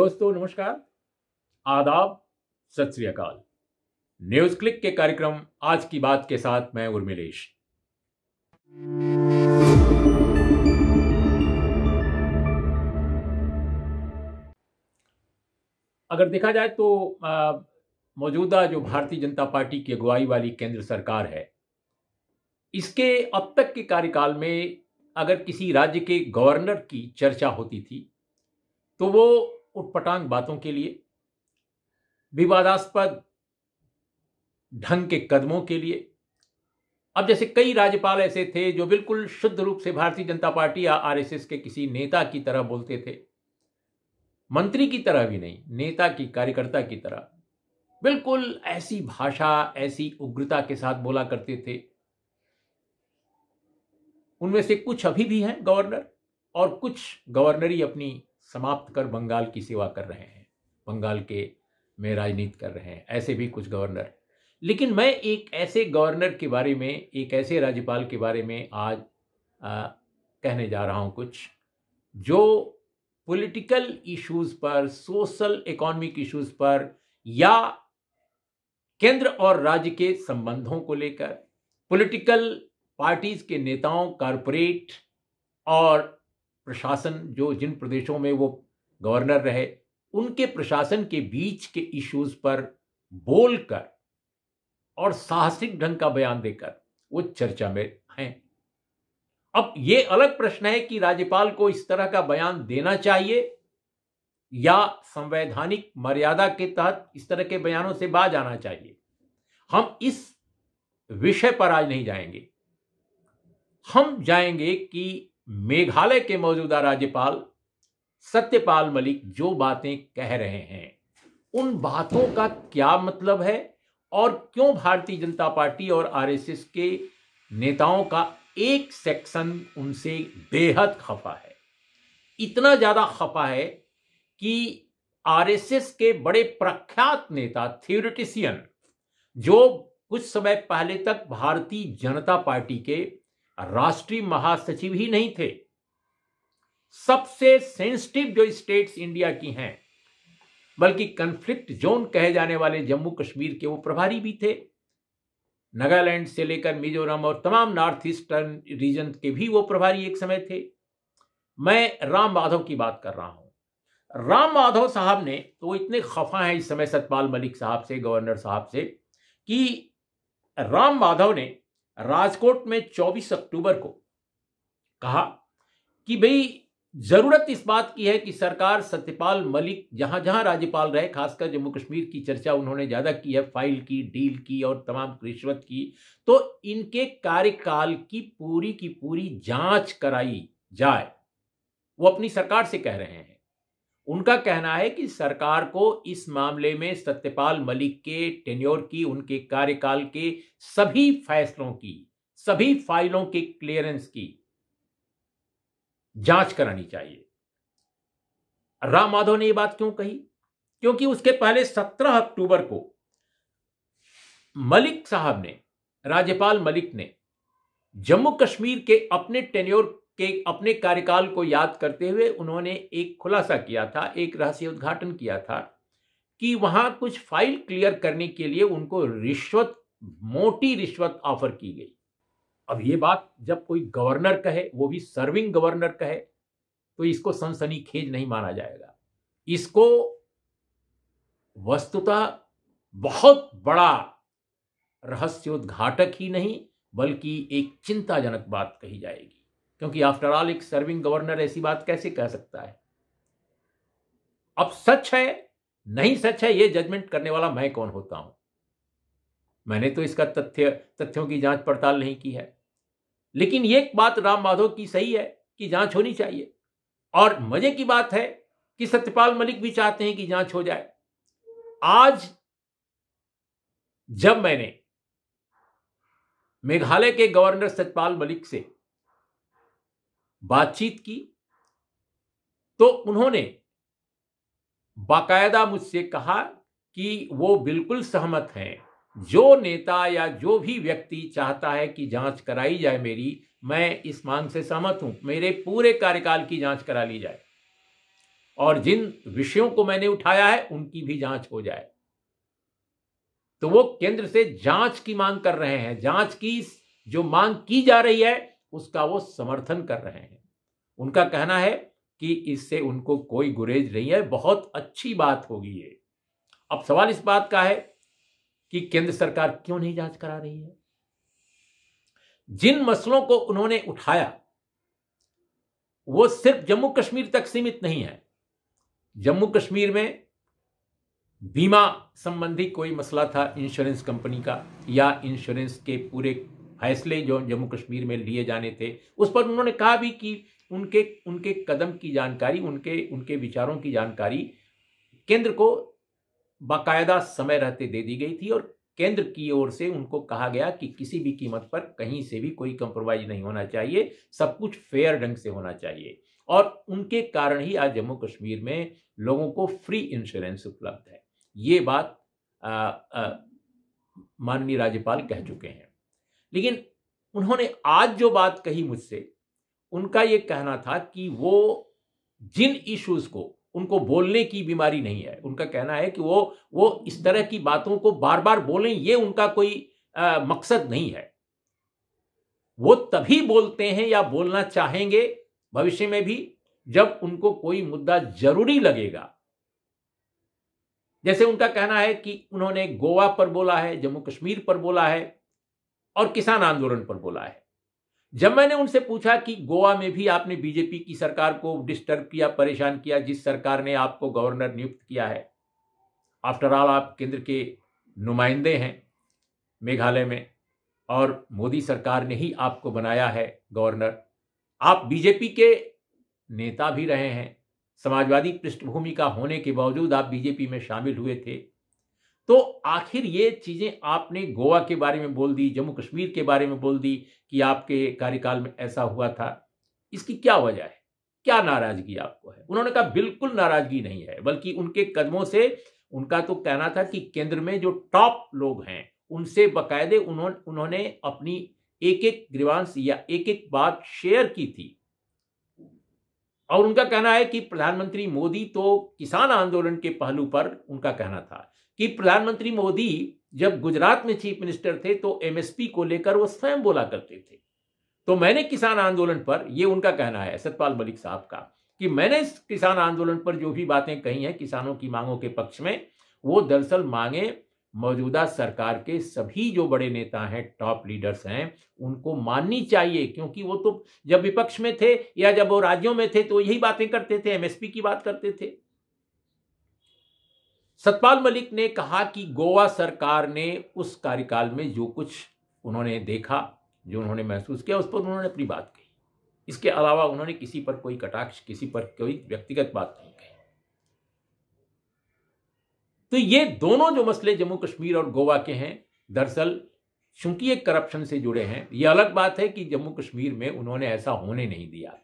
दोस्तों नमस्कार आदाब सत अकाल न्यूज क्लिक के कार्यक्रम आज की बात के साथ मैं उर्मिलेश अगर देखा जाए तो मौजूदा जो भारतीय जनता पार्टी की अगुवाई वाली केंद्र सरकार है इसके अब तक के कार्यकाल में अगर किसी राज्य के गवर्नर की चर्चा होती थी तो वो उटपटांग बातों के लिए विवादास्पद ढंग के कदमों के लिए अब जैसे कई राज्यपाल ऐसे थे जो बिल्कुल शुद्ध रूप से भारतीय जनता पार्टी या आरएसएस के किसी नेता की तरह बोलते थे मंत्री की तरह भी नहीं नेता की कार्यकर्ता की तरह बिल्कुल ऐसी भाषा ऐसी उग्रता के साथ बोला करते थे उनमें से कुछ अभी भी हैं गवर्नर और कुछ गवर्नरी अपनी समाप्त कर बंगाल की सेवा कर रहे हैं बंगाल के में राजनीति कर रहे हैं ऐसे भी कुछ गवर्नर लेकिन मैं एक ऐसे गवर्नर के बारे में एक ऐसे राज्यपाल के बारे में आज आ, कहने जा रहा हूँ कुछ जो पॉलिटिकल इश्यूज पर सोशल इकोनॉमिक इश्यूज पर या केंद्र और राज्य के संबंधों को लेकर पॉलिटिकल पार्टीज के नेताओं कारपोरेट और प्रशासन जो जिन प्रदेशों में वो गवर्नर रहे उनके प्रशासन के बीच के इश्यूज पर बोलकर और साहसिक ढंग का बयान देकर वो चर्चा में हैं अब ये अलग प्रश्न है कि राज्यपाल को इस तरह का बयान देना चाहिए या संवैधानिक मर्यादा के तहत इस तरह के बयानों से बाज आना चाहिए हम इस विषय पर आज नहीं जाएंगे हम जाएंगे कि मेघालय के मौजूदा राज्यपाल सत्यपाल मलिक जो बातें कह रहे हैं उन बातों का क्या मतलब है और क्यों भारतीय जनता पार्टी और आरएसएस के नेताओं का एक सेक्शन उनसे बेहद खफा है इतना ज्यादा खफा है कि आरएसएस के बड़े प्रख्यात नेता थियोरिटिशियन जो कुछ समय पहले तक भारतीय जनता पार्टी के राष्ट्रीय महासचिव ही नहीं थे सबसे सेंसिटिव जो स्टेट्स इंडिया की हैं बल्कि कन्फ्लिक्ट जोन कहे जाने वाले जम्मू कश्मीर के वो प्रभारी भी थे नागालैंड से लेकर मिजोरम और तमाम नॉर्थ ईस्टर्न रीजन के भी वो प्रभारी एक समय थे मैं राम माधव की बात कर रहा हूं राम माधव साहब ने तो वो इतने खफा हैं इस समय सतपाल मलिक साहब से गवर्नर साहब से कि राम माधव ने राजकोट में 24 अक्टूबर को कहा कि भाई जरूरत इस बात की है कि सरकार सत्यपाल मलिक जहां जहां राज्यपाल रहे खासकर जम्मू कश्मीर की चर्चा उन्होंने ज्यादा की है फाइल की डील की और तमाम रिश्वत की तो इनके कार्यकाल की पूरी की पूरी जांच कराई जाए वो अपनी सरकार से कह रहे हैं उनका कहना है कि सरकार को इस मामले में सत्यपाल मलिक के टेन्योर की उनके कार्यकाल के सभी फैसलों की सभी फाइलों के क्लियरेंस की जांच करानी चाहिए राम माधव ने यह बात क्यों कही क्योंकि उसके पहले 17 अक्टूबर को मलिक साहब ने राज्यपाल मलिक ने जम्मू कश्मीर के अपने टेन्योर के अपने कार्यकाल को याद करते हुए उन्होंने एक खुलासा किया था एक रहस्य उद्घाटन किया था कि वहां कुछ फाइल क्लियर करने के लिए उनको रिश्वत मोटी रिश्वत ऑफर की गई अब ये बात जब कोई गवर्नर कहे वो भी सर्विंग गवर्नर कहे तो इसको सनसनी खेज नहीं माना जाएगा इसको वस्तुतः बहुत बड़ा रहस्योद्घाटक ही नहीं बल्कि एक चिंताजनक बात कही जाएगी क्योंकि आफ्टर ऑल एक सर्विंग गवर्नर ऐसी बात कैसे कह सकता है अब सच है नहीं सच है यह जजमेंट करने वाला मैं कौन होता हूं मैंने तो इसका तथ्य तथ्यों की जांच पड़ताल नहीं की है लेकिन एक बात राम माधव की सही है कि जांच होनी चाहिए और मजे की बात है कि सत्यपाल मलिक भी चाहते हैं कि जांच हो जाए आज जब मैंने मेघालय के गवर्नर सत्यपाल मलिक से बातचीत की तो उन्होंने बाकायदा मुझसे कहा कि वो बिल्कुल सहमत हैं जो नेता या जो भी व्यक्ति चाहता है कि जांच कराई जाए मेरी मैं इस मांग से सहमत हूं मेरे पूरे कार्यकाल की जांच करा ली जाए और जिन विषयों को मैंने उठाया है उनकी भी जांच हो जाए तो वो केंद्र से जांच की मांग कर रहे हैं जांच की जो मांग की जा रही है उसका वो समर्थन कर रहे हैं उनका कहना है कि इससे उनको कोई गुरेज नहीं है बहुत अच्छी बात होगी ये अब सवाल इस बात का है कि केंद्र सरकार क्यों नहीं जांच करा रही है जिन मसलों को उन्होंने उठाया वो सिर्फ जम्मू कश्मीर तक सीमित नहीं है जम्मू कश्मीर में बीमा संबंधी कोई मसला था इंश्योरेंस कंपनी का या इंश्योरेंस के पूरे फैसले जो जम्मू कश्मीर में लिए जाने थे उस पर उन्होंने कहा भी कि उनके उनके कदम की जानकारी उनके उनके विचारों की जानकारी केंद्र को बाकायदा समय रहते दे दी गई थी और केंद्र की ओर से उनको कहा गया कि किसी भी कीमत पर कहीं से भी कोई कंप्रोमाइज नहीं होना चाहिए सब कुछ फेयर ढंग से होना चाहिए और उनके कारण ही आज जम्मू कश्मीर में लोगों को फ्री इंश्योरेंस उपलब्ध है ये बात माननीय राज्यपाल कह चुके हैं लेकिन उन्होंने आज जो बात कही मुझसे उनका ये कहना था कि वो जिन इश्यूज को उनको बोलने की बीमारी नहीं है उनका कहना है कि वो वो इस तरह की बातों को बार बार बोलें ये उनका कोई आ, मकसद नहीं है वो तभी बोलते हैं या बोलना चाहेंगे भविष्य में भी जब उनको कोई मुद्दा जरूरी लगेगा जैसे उनका कहना है कि उन्होंने गोवा पर बोला है जम्मू कश्मीर पर बोला है और किसान आंदोलन पर बोला है जब मैंने उनसे पूछा कि गोवा में भी आपने बीजेपी की सरकार को डिस्टर्ब किया परेशान किया जिस सरकार ने आपको गवर्नर नियुक्त किया है आफ्टर ऑल आप केंद्र के नुमाइंदे हैं मेघालय में और मोदी सरकार ने ही आपको बनाया है गवर्नर आप बीजेपी के नेता भी रहे हैं समाजवादी पृष्ठभूमि का होने के बावजूद आप बीजेपी में शामिल हुए थे तो आखिर ये चीज़ें आपने गोवा के बारे में बोल दी जम्मू कश्मीर के बारे में बोल दी कि आपके कार्यकाल में ऐसा हुआ था इसकी क्या वजह है क्या नाराजगी आपको है उन्होंने कहा बिल्कुल नाराजगी नहीं है बल्कि उनके कदमों से उनका तो कहना था कि केंद्र में जो टॉप लोग हैं उनसे बकायदे उन्होंने उन्होंने अपनी एक एक ग्रीवांश या एक एक बात शेयर की थी और उनका कहना है कि प्रधानमंत्री मोदी तो किसान आंदोलन के पहलू पर उनका कहना था कि प्रधानमंत्री मोदी जब गुजरात में चीफ मिनिस्टर थे तो एमएसपी को लेकर वो स्वयं बोला करते थे तो मैंने किसान आंदोलन पर ये उनका कहना है सतपाल मलिक साहब का कि मैंने इस किसान आंदोलन पर जो भी बातें कही हैं किसानों की मांगों के पक्ष में वो दरअसल मांगे मौजूदा सरकार के सभी जो बड़े नेता हैं टॉप लीडर्स हैं उनको माननी चाहिए क्योंकि वो तो जब विपक्ष में थे या जब वो राज्यों में थे तो यही बातें करते थे एमएसपी की बात करते थे सतपाल मलिक ने कहा कि गोवा सरकार ने उस कार्यकाल में जो कुछ उन्होंने देखा जो उन्होंने महसूस किया उस पर उन्होंने अपनी बात कही इसके अलावा उन्होंने किसी पर कोई कटाक्ष किसी पर कोई व्यक्तिगत बात नहीं कही तो ये दोनों जो मसले जम्मू कश्मीर और गोवा के हैं दरअसल चूंकि ये करप्शन से जुड़े हैं ये अलग बात है कि जम्मू कश्मीर में उन्होंने ऐसा होने नहीं दिया है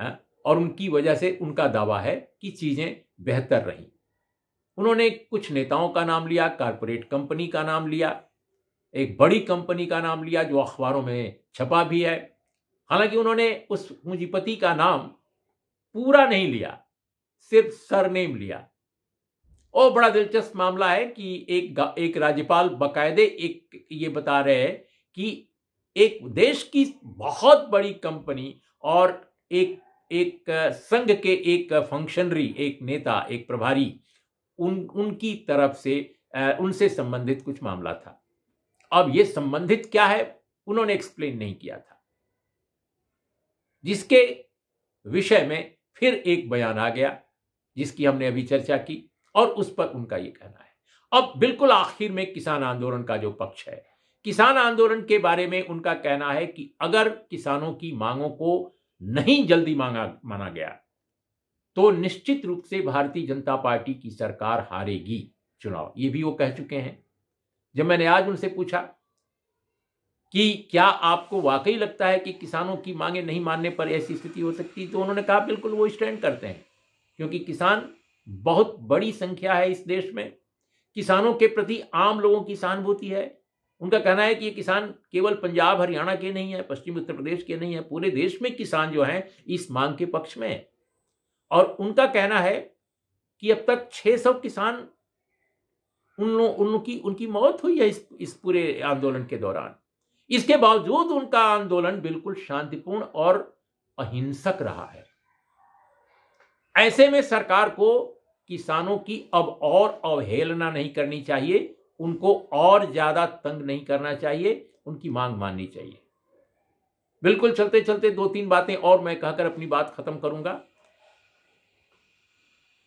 हाँ, और उनकी वजह से उनका दावा है कि चीज़ें बेहतर रहीं उन्होंने कुछ नेताओं का नाम लिया कारपोरेट कंपनी का नाम लिया एक बड़ी कंपनी का नाम लिया जो अखबारों में छपा भी है हालांकि उन्होंने उस पूंजीपति का नाम पूरा नहीं लिया सिर्फ सरनेम लिया और बड़ा दिलचस्प मामला है कि एक एक राज्यपाल बकायदे एक ये बता रहे हैं कि एक देश की बहुत बड़ी कंपनी और एक एक संघ के एक फंक्शनरी एक नेता एक प्रभारी उन उनकी तरफ से उनसे संबंधित कुछ मामला था अब ये संबंधित क्या है उन्होंने एक्सप्लेन नहीं किया था जिसके विषय में फिर एक बयान आ गया जिसकी हमने अभी चर्चा की और उस पर उनका यह कहना है अब बिल्कुल आखिर में किसान आंदोलन का जो पक्ष है किसान आंदोलन के बारे में उनका कहना है कि अगर किसानों की मांगों को नहीं जल्दी मांगा माना गया तो निश्चित रूप से भारतीय जनता पार्टी की सरकार हारेगी चुनाव ये भी वो कह चुके हैं जब मैंने आज उनसे पूछा कि क्या आपको वाकई लगता है कि किसानों की मांगे नहीं मानने पर ऐसी स्थिति हो सकती तो उन्होंने कहा बिल्कुल वो स्टैंड करते हैं क्योंकि किसान बहुत बड़ी संख्या है इस देश में किसानों के प्रति आम लोगों की सहानुभूति है उनका कहना है कि ये किसान केवल पंजाब हरियाणा के नहीं है पश्चिम उत्तर प्रदेश के नहीं है पूरे देश में किसान जो हैं इस मांग के पक्ष में है और उनका कहना है कि अब तक 600 किसान उन उनकी उनकी मौत हुई है इस इस पूरे आंदोलन के दौरान इसके बावजूद उनका आंदोलन बिल्कुल शांतिपूर्ण और अहिंसक रहा है ऐसे में सरकार को किसानों की अब और अवहेलना नहीं करनी चाहिए उनको और ज्यादा तंग नहीं करना चाहिए उनकी मांग माननी चाहिए बिल्कुल चलते चलते दो तीन बातें और मैं कहकर अपनी बात खत्म करूंगा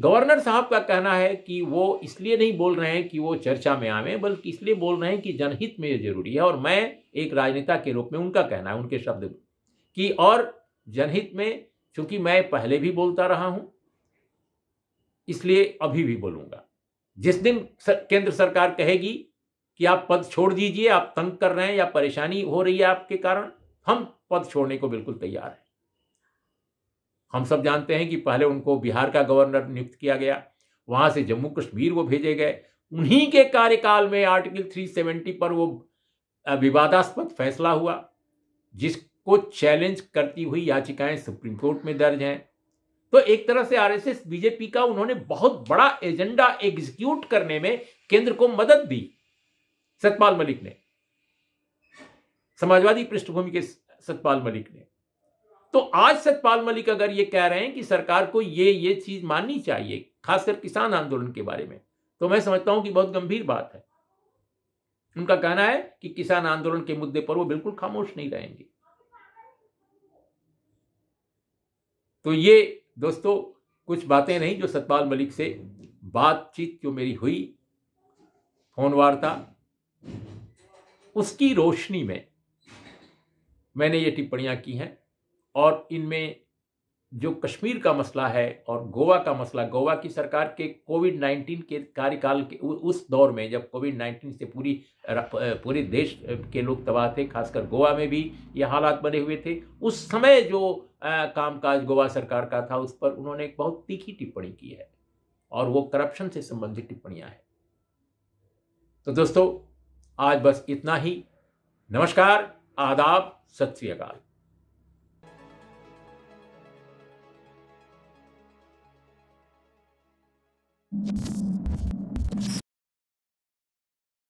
गवर्नर साहब का कहना है कि वो इसलिए नहीं बोल रहे हैं कि वो चर्चा में आवे बल्कि इसलिए बोल रहे हैं कि जनहित में ये जरूरी है और मैं एक राजनेता के रूप में उनका कहना है उनके शब्द कि और जनहित में चूंकि मैं पहले भी बोलता रहा हूं इसलिए अभी भी बोलूंगा जिस दिन सर, केंद्र सरकार कहेगी कि आप पद छोड़ दीजिए आप तंग कर रहे हैं या परेशानी हो रही है आपके कारण हम पद छोड़ने को बिल्कुल तैयार हैं हम सब जानते हैं कि पहले उनको बिहार का गवर्नर नियुक्त किया गया वहां से जम्मू कश्मीर वो भेजे गए उन्हीं के कार्यकाल में आर्टिकल 370 पर वो विवादास्पद फैसला हुआ जिसको चैलेंज करती हुई याचिकाएं सुप्रीम कोर्ट में दर्ज हैं तो एक तरह से आरएसएस बीजेपी का उन्होंने बहुत बड़ा एजेंडा एग्जीक्यूट करने में केंद्र को मदद दी सतपाल मलिक ने समाजवादी पृष्ठभूमि के सतपाल मलिक ने तो आज सतपाल मलिक अगर ये कह रहे हैं कि सरकार को ये ये चीज माननी चाहिए खासकर किसान आंदोलन के बारे में तो मैं समझता हूं कि बहुत गंभीर बात है उनका कहना है कि किसान आंदोलन के मुद्दे पर वो बिल्कुल खामोश नहीं रहेंगे तो ये दोस्तों कुछ बातें नहीं जो सतपाल मलिक से बातचीत जो मेरी हुई फोन वार्ता उसकी रोशनी में मैंने ये टिप्पणियां की हैं और इनमें जो कश्मीर का मसला है और गोवा का मसला गोवा की सरकार के कोविड नाइन्टीन के कार्यकाल के उस दौर में जब कोविड नाइन्टीन से पूरी पूरे देश के लोग तबाह थे खासकर गोवा में भी ये हालात बने हुए थे उस समय जो कामकाज गोवा सरकार का था उस पर उन्होंने एक बहुत तीखी टिप्पणी की है और वो करप्शन से संबंधित टिप्पणियाँ हैं तो दोस्तों आज बस इतना ही नमस्कार आदाब सत श्री अकाल you